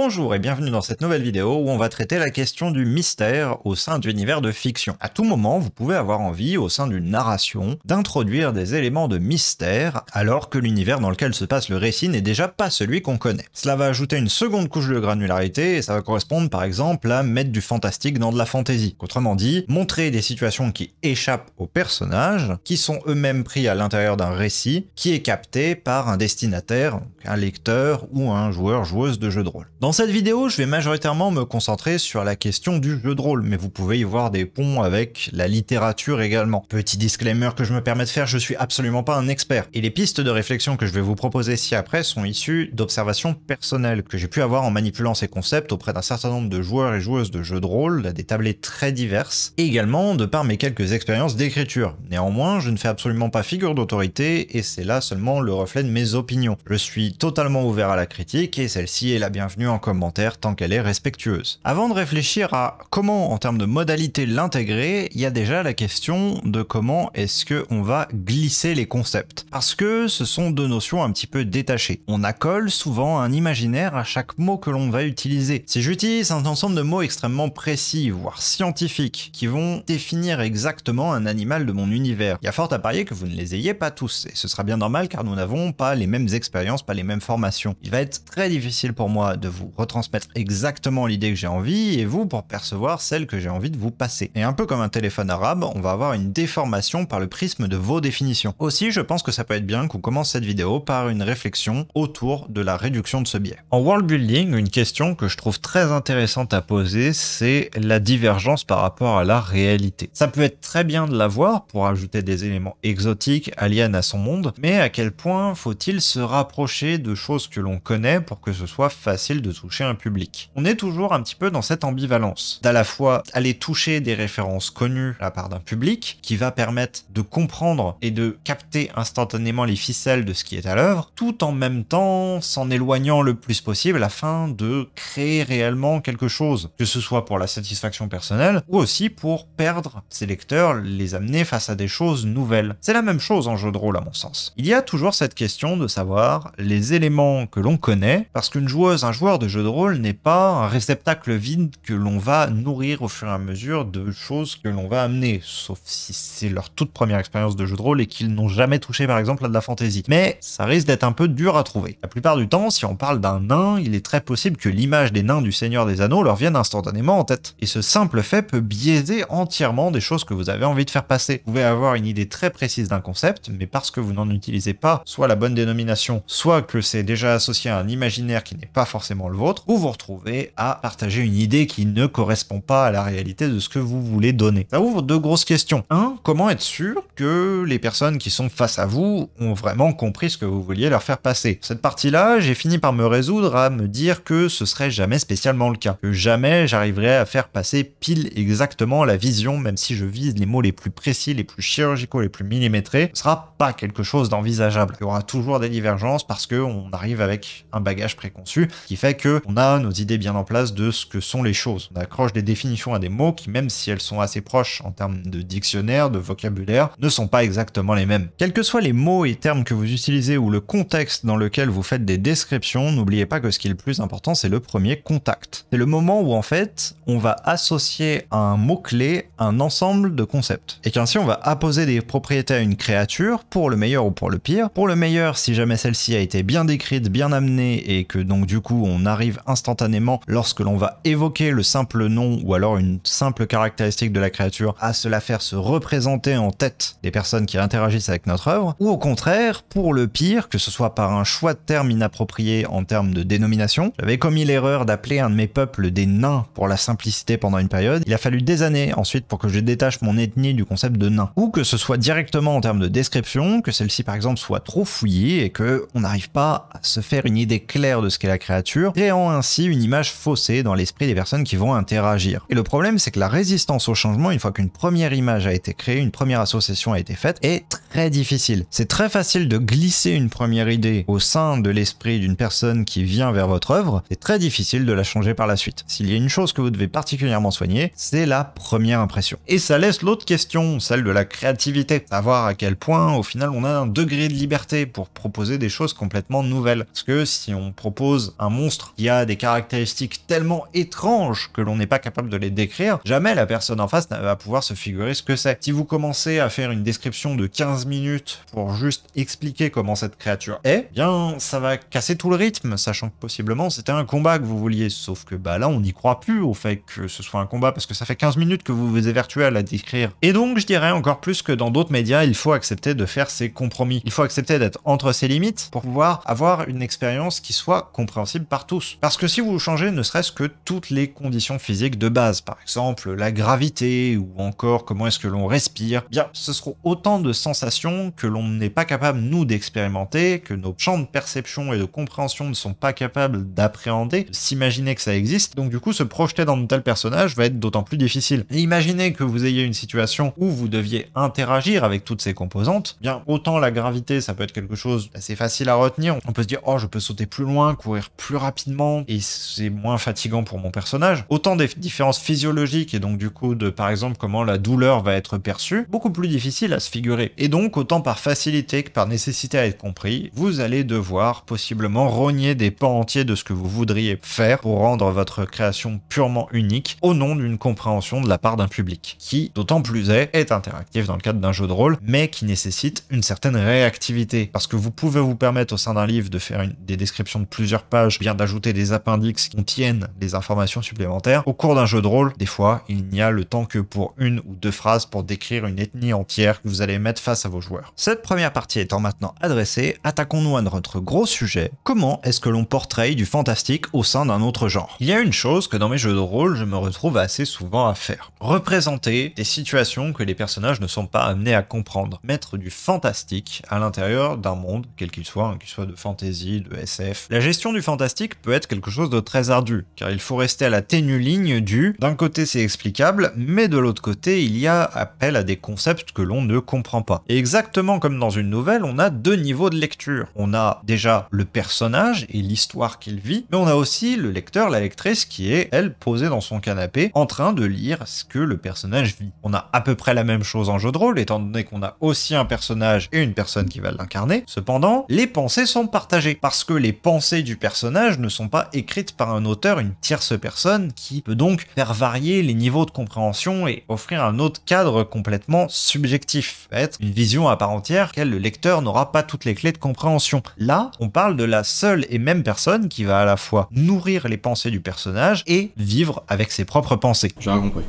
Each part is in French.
Bonjour et bienvenue dans cette nouvelle vidéo où on va traiter la question du mystère au sein d'univers de fiction. À tout moment, vous pouvez avoir envie, au sein d'une narration, d'introduire des éléments de mystère alors que l'univers dans lequel se passe le récit n'est déjà pas celui qu'on connaît. Cela va ajouter une seconde couche de granularité et ça va correspondre par exemple à mettre du fantastique dans de la fantaisie. Autrement dit, montrer des situations qui échappent aux personnages, qui sont eux-mêmes pris à l'intérieur d'un récit, qui est capté par un destinataire, un lecteur ou un joueur-joueuse de jeu de rôle. Dans cette vidéo, je vais majoritairement me concentrer sur la question du jeu de rôle, mais vous pouvez y voir des ponts avec la littérature également. Petit disclaimer que je me permets de faire, je suis absolument pas un expert, et les pistes de réflexion que je vais vous proposer ci-après sont issues d'observations personnelles que j'ai pu avoir en manipulant ces concepts auprès d'un certain nombre de joueurs et joueuses de jeux de rôle, à des tablées très diverses, et également de par mes quelques expériences d'écriture. Néanmoins, je ne fais absolument pas figure d'autorité, et c'est là seulement le reflet de mes opinions. Je suis totalement ouvert à la critique, et celle-ci est la bienvenue en commentaire tant qu'elle est respectueuse. Avant de réfléchir à comment en termes de modalité l'intégrer, il y a déjà la question de comment est-ce qu'on va glisser les concepts. Parce que ce sont deux notions un petit peu détachées. On accole souvent un imaginaire à chaque mot que l'on va utiliser. Si j'utilise un ensemble de mots extrêmement précis, voire scientifiques, qui vont définir exactement un animal de mon univers, il y a fort à parier que vous ne les ayez pas tous, et ce sera bien normal car nous n'avons pas les mêmes expériences, pas les mêmes formations. Il va être très difficile pour moi de vous vous retransmettre exactement l'idée que j'ai envie et vous pour percevoir celle que j'ai envie de vous passer. Et un peu comme un téléphone arabe, on va avoir une déformation par le prisme de vos définitions. Aussi, je pense que ça peut être bien qu'on commence cette vidéo par une réflexion autour de la réduction de ce biais. En world building, une question que je trouve très intéressante à poser, c'est la divergence par rapport à la réalité. Ça peut être très bien de l'avoir pour ajouter des éléments exotiques, aliens à son monde, mais à quel point faut-il se rapprocher de choses que l'on connaît pour que ce soit facile de toucher un public. On est toujours un petit peu dans cette ambivalence, d'à la fois aller toucher des références connues à part d'un public, qui va permettre de comprendre et de capter instantanément les ficelles de ce qui est à l'œuvre, tout en même temps s'en éloignant le plus possible afin de créer réellement quelque chose, que ce soit pour la satisfaction personnelle ou aussi pour perdre ses lecteurs, les amener face à des choses nouvelles. C'est la même chose en jeu de rôle à mon sens. Il y a toujours cette question de savoir les éléments que l'on connaît, parce qu'une joueuse, un joueur de jeu de rôle n'est pas un réceptacle vide que l'on va nourrir au fur et à mesure de choses que l'on va amener, sauf si c'est leur toute première expérience de jeu de rôle et qu'ils n'ont jamais touché par exemple à de la fantaisie. Mais ça risque d'être un peu dur à trouver. La plupart du temps, si on parle d'un nain, il est très possible que l'image des nains du Seigneur des Anneaux leur vienne instantanément en tête. Et ce simple fait peut biaiser entièrement des choses que vous avez envie de faire passer. Vous pouvez avoir une idée très précise d'un concept, mais parce que vous n'en utilisez pas soit la bonne dénomination, soit que c'est déjà associé à un imaginaire qui n'est pas forcément le vôtre, vous vous retrouvez à partager une idée qui ne correspond pas à la réalité de ce que vous voulez donner. Ça ouvre deux grosses questions. Un, comment être sûr que les personnes qui sont face à vous ont vraiment compris ce que vous vouliez leur faire passer Cette partie-là, j'ai fini par me résoudre à me dire que ce serait jamais spécialement le cas, que jamais j'arriverai à faire passer pile exactement la vision, même si je vise les mots les plus précis, les plus chirurgicaux, les plus millimétrés, ce sera pas quelque chose d'envisageable. Il y aura toujours des divergences parce qu'on arrive avec un bagage préconçu qui fait que on a nos idées bien en place de ce que sont les choses. On accroche des définitions à des mots qui, même si elles sont assez proches en termes de dictionnaire, de vocabulaire, ne sont pas exactement les mêmes. Quels que soient les mots et termes que vous utilisez ou le contexte dans lequel vous faites des descriptions, n'oubliez pas que ce qui est le plus important, c'est le premier contact. C'est le moment où en fait, on va associer à un mot-clé un ensemble de concepts. Et qu'ainsi, on va apposer des propriétés à une créature, pour le meilleur ou pour le pire. Pour le meilleur, si jamais celle-ci a été bien décrite, bien amenée, et que donc du coup on arrive instantanément lorsque l'on va évoquer le simple nom ou alors une simple caractéristique de la créature à se la faire se représenter en tête des personnes qui interagissent avec notre œuvre, ou au contraire, pour le pire, que ce soit par un choix de terme inapproprié en termes de dénomination. J'avais commis l'erreur d'appeler un de mes peuples des nains pour la simplicité pendant une période. Il a fallu des années ensuite pour que je détache mon ethnie du concept de nain. Ou que ce soit directement en termes de description, que celle-ci par exemple soit trop fouillée et que on n'arrive pas à se faire une idée claire de ce qu'est la créature créant ainsi une image faussée dans l'esprit des personnes qui vont interagir. Et le problème, c'est que la résistance au changement, une fois qu'une première image a été créée, une première association a été faite, est très difficile. C'est très facile de glisser une première idée au sein de l'esprit d'une personne qui vient vers votre œuvre, c'est très difficile de la changer par la suite. S'il y a une chose que vous devez particulièrement soigner, c'est la première impression. Et ça laisse l'autre question, celle de la créativité. Savoir à quel point, au final, on a un degré de liberté pour proposer des choses complètement nouvelles. Parce que si on propose un monstre il y a des caractéristiques tellement étranges que l'on n'est pas capable de les décrire. Jamais la personne en face va pouvoir se figurer ce que c'est. Si vous commencez à faire une description de 15 minutes pour juste expliquer comment cette créature est, eh bien ça va casser tout le rythme, sachant que possiblement c'était un combat que vous vouliez. Sauf que bah là on n'y croit plus au fait que ce soit un combat parce que ça fait 15 minutes que vous vous évertuez à la décrire. Et donc je dirais encore plus que dans d'autres médias, il faut accepter de faire ses compromis. Il faut accepter d'être entre ses limites pour pouvoir avoir une expérience qui soit compréhensible par parce que si vous changez ne serait-ce que toutes les conditions physiques de base, par exemple la gravité ou encore comment est-ce que l'on respire, eh bien ce seront autant de sensations que l'on n'est pas capable nous d'expérimenter, que nos champs de perception et de compréhension ne sont pas capables d'appréhender, s'imaginer que ça existe, donc du coup se projeter dans de tels personnages va être d'autant plus difficile. imaginez que vous ayez une situation où vous deviez interagir avec toutes ces composantes, eh bien autant la gravité ça peut être quelque chose assez facile à retenir, on peut se dire oh je peux sauter plus loin, courir plus rapidement, rapidement et c'est moins fatigant pour mon personnage. Autant des différences physiologiques et donc du coup de par exemple comment la douleur va être perçue, beaucoup plus difficile à se figurer. Et donc autant par facilité que par nécessité à être compris, vous allez devoir possiblement rogner des pans entiers de ce que vous voudriez faire pour rendre votre création purement unique au nom d'une compréhension de la part d'un public, qui d'autant plus est, est interactif dans le cadre d'un jeu de rôle, mais qui nécessite une certaine réactivité, parce que vous pouvez vous permettre au sein d'un livre de faire des descriptions de plusieurs pages, bien d'ajouter ajouter des appendices qui contiennent des informations supplémentaires. Au cours d'un jeu de rôle, des fois, il n'y a le temps que pour une ou deux phrases pour décrire une ethnie entière que vous allez mettre face à vos joueurs. Cette première partie étant maintenant adressée, attaquons-nous à notre gros sujet. Comment est-ce que l'on portrait du fantastique au sein d'un autre genre Il y a une chose que dans mes jeux de rôle, je me retrouve assez souvent à faire. Représenter des situations que les personnages ne sont pas amenés à comprendre. Mettre du fantastique à l'intérieur d'un monde, quel qu'il soit, hein, qu'il soit de fantasy, de SF. La gestion du fantastique peut être quelque chose de très ardu, car il faut rester à la ténue ligne du d'un côté c'est explicable, mais de l'autre côté il y a appel à des concepts que l'on ne comprend pas. Et exactement comme dans une nouvelle, on a deux niveaux de lecture. On a déjà le personnage et l'histoire qu'il vit, mais on a aussi le lecteur, la lectrice qui est, elle, posée dans son canapé en train de lire ce que le personnage vit. On a à peu près la même chose en jeu de rôle, étant donné qu'on a aussi un personnage et une personne qui va l'incarner. Cependant, les pensées sont partagées, parce que les pensées du personnage ne ne sont pas écrites par un auteur, une tierce personne, qui peut donc faire varier les niveaux de compréhension et offrir un autre cadre complètement subjectif, être une vision à part entière, qu'elle le lecteur n'aura pas toutes les clés de compréhension. Là, on parle de la seule et même personne qui va à la fois nourrir les pensées du personnage et vivre avec ses propres pensées. J'ai rien compris.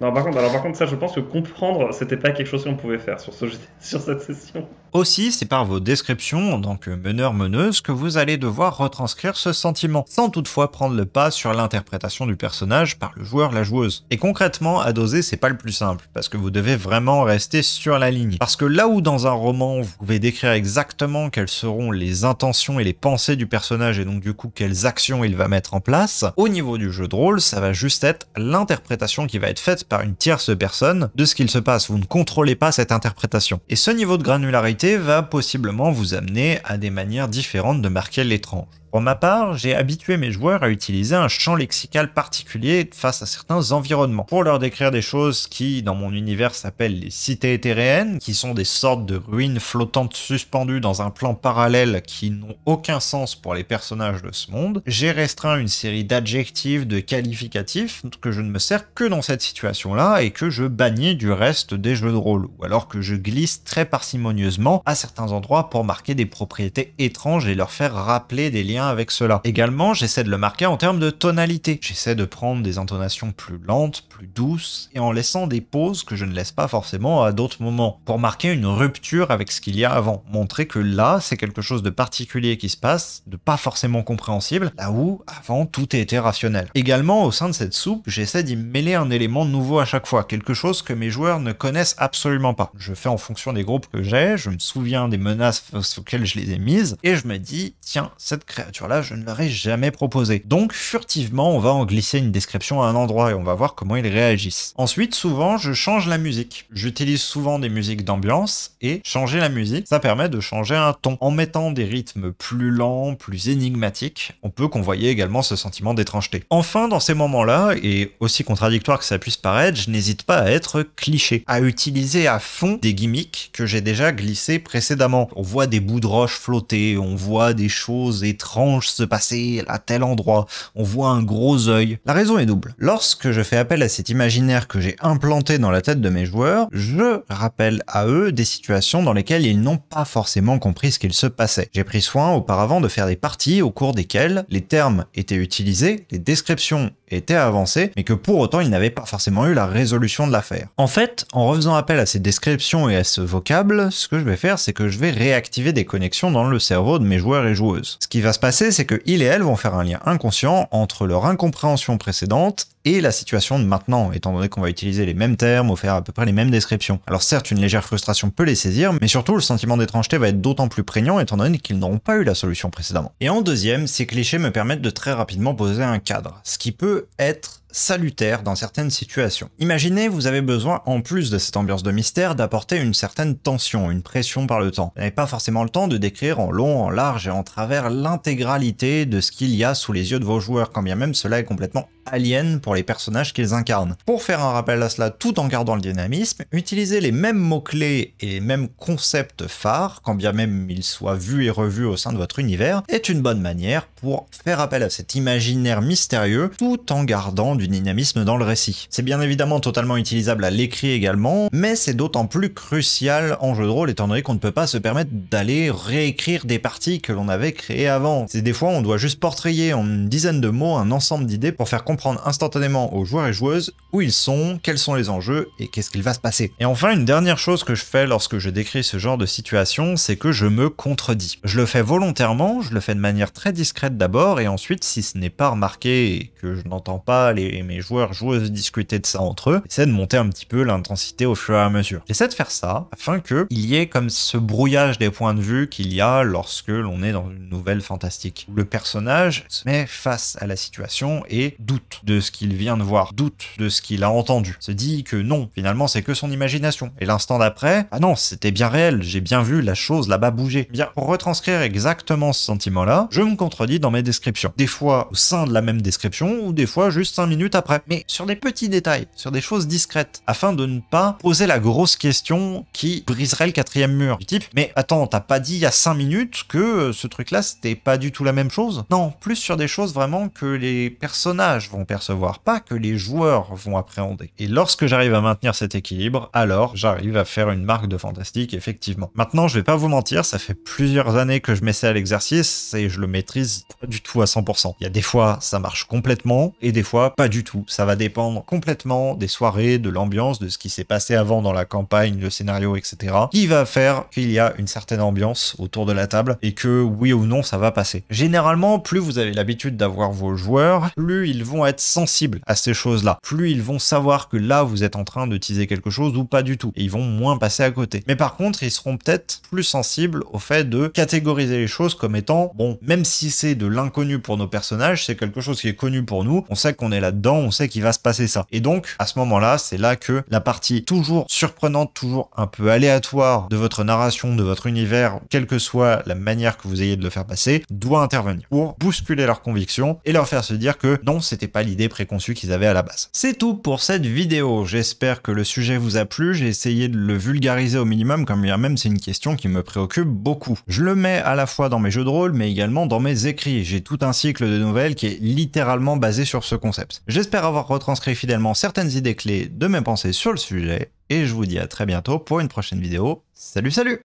non, par contre, alors par contre, ça, je pense que comprendre, c'était pas quelque chose qu'on pouvait faire sur, ce, sur cette session. Aussi, c'est par vos descriptions en tant que meneur-meneuse que vous allez devoir retranscrire ce sentiment, sans toutefois prendre le pas sur l'interprétation du personnage par le joueur, la joueuse. Et concrètement, à doser, c'est pas le plus simple, parce que vous devez vraiment rester sur la ligne. Parce que là où dans un roman, vous pouvez décrire exactement quelles seront les intentions et les pensées du personnage, et donc du coup quelles actions il va mettre en place, au niveau du jeu de rôle, ça va juste être l'interprétation qui va être faite par une tierce personne de ce qu'il se passe. Vous ne contrôlez pas cette interprétation. Et ce niveau de granularité va possiblement vous amener à des manières différentes de marquer l'étrange. Pour ma part, j'ai habitué mes joueurs à utiliser un champ lexical particulier face à certains environnements pour leur décrire des choses qui, dans mon univers, s'appellent les cités éthéréennes, qui sont des sortes de ruines flottantes suspendues dans un plan parallèle qui n'ont aucun sens pour les personnages de ce monde. J'ai restreint une série d'adjectifs, de qualificatifs que je ne me sers que dans cette situation-là et que je bannis du reste des jeux de rôle, ou alors que je glisse très parcimonieusement à certains endroits pour marquer des propriétés étranges et leur faire rappeler des liens avec cela. Également, j'essaie de le marquer en termes de tonalité. J'essaie de prendre des intonations plus lentes, plus douces, et en laissant des pauses que je ne laisse pas forcément à d'autres moments, pour marquer une rupture avec ce qu'il y a avant. Montrer que là, c'est quelque chose de particulier qui se passe, de pas forcément compréhensible, là où avant tout était rationnel. Également, au sein de cette soupe, j'essaie d'y mêler un élément nouveau à chaque fois, quelque chose que mes joueurs ne connaissent absolument pas. Je fais en fonction des groupes que j'ai, je me souviens des menaces auxquelles je les ai mises, et je me dis, tiens, cette création là je ne l'aurais jamais proposé. Donc, furtivement, on va en glisser une description à un endroit et on va voir comment ils réagissent. Ensuite, souvent, je change la musique. J'utilise souvent des musiques d'ambiance et changer la musique, ça permet de changer un ton. En mettant des rythmes plus lents, plus énigmatiques, on peut convoyer également ce sentiment d'étrangeté. Enfin, dans ces moments-là, et aussi contradictoire que ça puisse paraître, je n'hésite pas à être cliché, à utiliser à fond des gimmicks que j'ai déjà glissés précédemment. On voit des bouts de roche flotter, on voit des choses étranges se passer à tel endroit, on voit un gros œil. La raison est double. Lorsque je fais appel à cet imaginaire que j'ai implanté dans la tête de mes joueurs, je rappelle à eux des situations dans lesquelles ils n'ont pas forcément compris ce qu'il se passait. J'ai pris soin auparavant de faire des parties au cours desquelles les termes étaient utilisés, les descriptions était avancé, mais que pour autant il n'avait pas forcément eu la résolution de l'affaire. En fait, en refaisant appel à ces descriptions et à ce vocable, ce que je vais faire, c'est que je vais réactiver des connexions dans le cerveau de mes joueurs et joueuses. Ce qui va se passer, c'est que et elles vont faire un lien inconscient entre leur incompréhension précédente et la situation de maintenant, étant donné qu'on va utiliser les mêmes termes ou faire à peu près les mêmes descriptions. Alors certes, une légère frustration peut les saisir, mais surtout le sentiment d'étrangeté va être d'autant plus prégnant étant donné qu'ils n'auront pas eu la solution précédemment. Et en deuxième, ces clichés me permettent de très rapidement poser un cadre, ce qui peut être salutaire dans certaines situations. Imaginez, vous avez besoin, en plus de cette ambiance de mystère, d'apporter une certaine tension, une pression par le temps. Vous n'avez pas forcément le temps de décrire en long, en large et en travers l'intégralité de ce qu'il y a sous les yeux de vos joueurs, quand bien même cela est complètement alien pour les personnages qu'ils incarnent. Pour faire un rappel à cela tout en gardant le dynamisme, utiliser les mêmes mots-clés et les mêmes concepts phares, quand bien même ils soient vus et revus au sein de votre univers, est une bonne manière pour faire appel à cet imaginaire mystérieux tout en gardant du dynamisme dans le récit. C'est bien évidemment totalement utilisable à l'écrit également, mais c'est d'autant plus crucial en jeu de rôle étant donné qu'on ne peut pas se permettre d'aller réécrire des parties que l'on avait créées avant. C'est des fois on doit juste portrayer en une dizaine de mots un ensemble d'idées pour faire comprendre instantanément aux joueurs et joueuses où ils sont, quels sont les enjeux et qu'est-ce qu'il va se passer. Et enfin, une dernière chose que je fais lorsque je décris ce genre de situation, c'est que je me contredis. Je le fais volontairement, je le fais de manière très discrète d'abord et ensuite si ce n'est pas remarqué et que je n'entends pas les et, mes joueurs joueuses discuter de ça entre eux, j'essaie de monter un petit peu l'intensité au fur et à mesure. J'essaie de faire ça afin que il y ait comme ce brouillage des points de vue qu'il y a lorsque l'on est dans une nouvelle fantastique. Le personnage se met face à la situation et doute de ce qu'il vient de voir, doute de ce qu'il a entendu, se dit que non, finalement c'est que son imagination. Et l'instant d'après, ah non, c'était bien réel, j'ai bien vu la chose là-bas bouger. Eh bien, pour retranscrire exactement ce sentiment-là, je me contredis dans mes descriptions. Des fois au sein de la même description, ou des fois juste un minimum après. Mais sur des petits détails, sur des choses discrètes, afin de ne pas poser la grosse question qui briserait le quatrième mur. Du type, mais attends, t'as pas dit il y a cinq minutes que euh, ce truc-là, c'était pas du tout la même chose Non, plus sur des choses vraiment que les personnages vont percevoir, pas que les joueurs vont appréhender. Et lorsque j'arrive à maintenir cet équilibre, alors j'arrive à faire une marque de fantastique, effectivement. Maintenant, je vais pas vous mentir, ça fait plusieurs années que je m'essaie à l'exercice et je le maîtrise pas du tout à 100%. Il y a des fois, ça marche complètement et des fois, pas du tout. Ça va dépendre complètement des soirées, de l'ambiance, de ce qui s'est passé avant dans la campagne, le scénario, etc. Qui va faire qu'il y a une certaine ambiance autour de la table et que oui ou non ça va passer. Généralement, plus vous avez l'habitude d'avoir vos joueurs, plus ils vont être sensibles à ces choses-là. Plus ils vont savoir que là vous êtes en train de teaser quelque chose ou pas du tout. Et ils vont moins passer à côté. Mais par contre, ils seront peut-être plus sensibles au fait de catégoriser les choses comme étant, bon, même si c'est de l'inconnu pour nos personnages, c'est quelque chose qui est connu pour nous, on sait qu'on est là on sait qu'il va se passer ça. Et donc, à ce moment-là, c'est là que la partie toujours surprenante, toujours un peu aléatoire de votre narration, de votre univers, quelle que soit la manière que vous ayez de le faire passer, doit intervenir pour bousculer leurs convictions et leur faire se dire que non, c'était pas l'idée préconçue qu'ils avaient à la base. C'est tout pour cette vidéo. J'espère que le sujet vous a plu. J'ai essayé de le vulgariser au minimum, comme bien même c'est une question qui me préoccupe beaucoup. Je le mets à la fois dans mes jeux de rôle, mais également dans mes écrits. J'ai tout un cycle de nouvelles qui est littéralement basé sur ce concept. J'espère avoir retranscrit fidèlement certaines idées clés de mes pensées sur le sujet, et je vous dis à très bientôt pour une prochaine vidéo. Salut salut